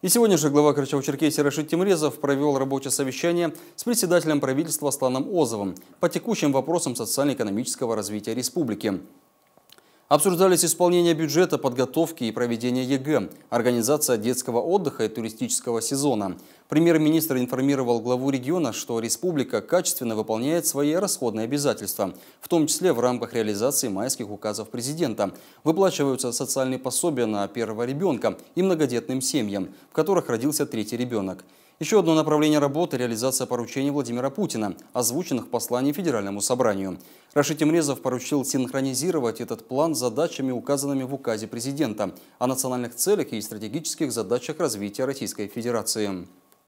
И сегодня же глава Карачао-Черкесии Рашид Тимрезов провел рабочее совещание с председателем правительства Сланом Озовым по текущим вопросам социально-экономического развития республики. Обсуждались исполнение бюджета, подготовки и проведение ЕГЭ, организация детского отдыха и туристического сезона. Премьер-министр информировал главу региона, что республика качественно выполняет свои расходные обязательства, в том числе в рамках реализации майских указов президента. Выплачиваются социальные пособия на первого ребенка и многодетным семьям, в которых родился третий ребенок. Еще одно направление работы – реализация поручений Владимира Путина, озвученных в послании Федеральному собранию. Рашид Имрезов поручил синхронизировать этот план с задачами, указанными в указе президента о национальных целях и стратегических задачах развития Российской Федерации.